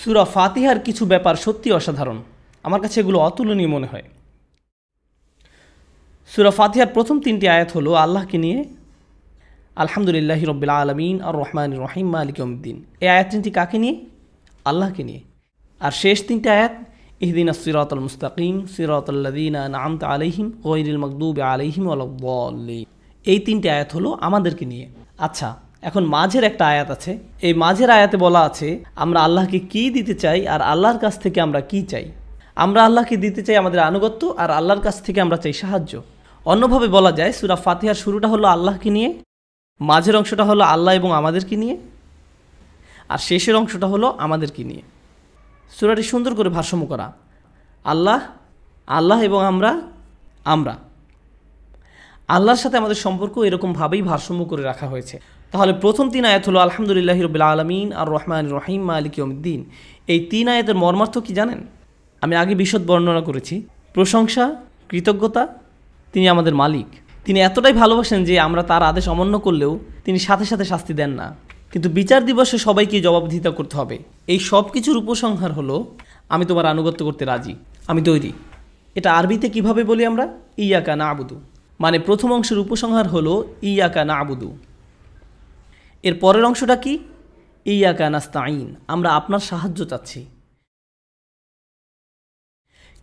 সুরা ফাতিহার কিছু ব্যাপার সত্যি অসাধারণ আমার কাছে এগুলো অতুলনীয় মনে হয় সুরা ফাতিহার প্রথম তিনটি আয়াত হল আল্লাহকে নিয়ে আলহামদুলিল্লাহ রব্বিল আলমিন আর রহমান রহিম মালিকমদ্দিন এই আয়াত তিনটি কাকে নিয়ে আল্লাহকে নিয়ে আর শেষ তিনটি আয়াত ইহদিন সিরাতুল মুস্তাকিম সিরাতুল্লাদিন নামত আলহিম গৈরুল মকদুব আলহিম আলদ্দিন এই তিনটি আয়াত হলো আমাদেরকে নিয়ে আচ্ছা এখন মাঝের একটা আয়াত আছে এই মাঝের আয়াতে বলা আছে আমরা আল্লাহকে কি দিতে চাই আর আল্লাহর কাছ থেকে আমরা কি চাই আমরা আল্লাহকে দিতে চাই আমাদের আনুগত্য আর আল্লাহর কাছ থেকে আমরা চাই সাহায্য অন্যভাবে বলা যায় সুরা ফাতিহার শুরুটা হলো আল্লাহকে নিয়ে মাঝের অংশটা হলো আল্লাহ এবং আমাদেরকে নিয়ে আর শেষের অংশটা হলো আমাদেরকে নিয়ে সুরাটি সুন্দর করে ভারসাম্য করা আল্লাহ আল্লাহ এবং আমরা আমরা আল্লাহর সাথে আমাদের সম্পর্ক এরকমভাবেই ভারসাম্য করে রাখা হয়েছে তাহলে প্রথম তিন আয়াত হলো আলহামদুলিল্লাহ রবিল আলমিন আর রহমান রহিম মালিক ইয়মদ্দিন এই তিন আয়াতের মর্মার্থ কি জানেন আমি আগে বিশদ বর্ণনা করেছি প্রশংসা কৃতজ্ঞতা তিনি আমাদের মালিক তিনি এতটাই ভালোবাসেন যে আমরা তার আদেশ অমান্য করলেও তিনি সাথে সাথে শাস্তি দেন না কিন্তু বিচার দিবসে সবাইকে জবাবদিহিতা করতে হবে এই সব কিছুর উপসংহার হলো আমি তোমার আনুগত্য করতে রাজি আমি তৈরি এটা আরবিতে কিভাবে বলি আমরা ইয়াকা না আবুদু মানে প্রথম অংশের উপসংহার হলো ইয়াকা না আবুদু এর পরের অংশটা কি কানাস্তা আইন আমরা আপনার সাহায্য চাচ্ছি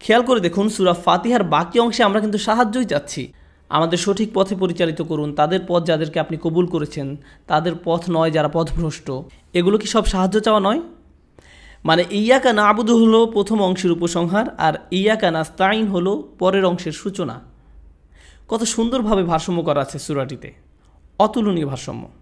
খেয়াল করে দেখুন সুরা ফাতিহার বাকি অংশে আমরা কিন্তু সাহায্যই চাচ্ছি আমাদের সঠিক পথে পরিচালিত করুন তাদের পথ যাদেরকে আপনি কবুল করেছেন তাদের পথ নয় যারা পথভ্রষ্ট এগুলো কি সব সাহায্য চাওয়া নয় মানে ইয়াকা নাবুদু হল প্রথম অংশের উপসংহার আর ইয়াকা নাস্তাইন হল পরের অংশের সূচনা কত সুন্দরভাবে ভারসাম্য করা আছে সুরাটিতে অতুলনীয় ভারসাম্য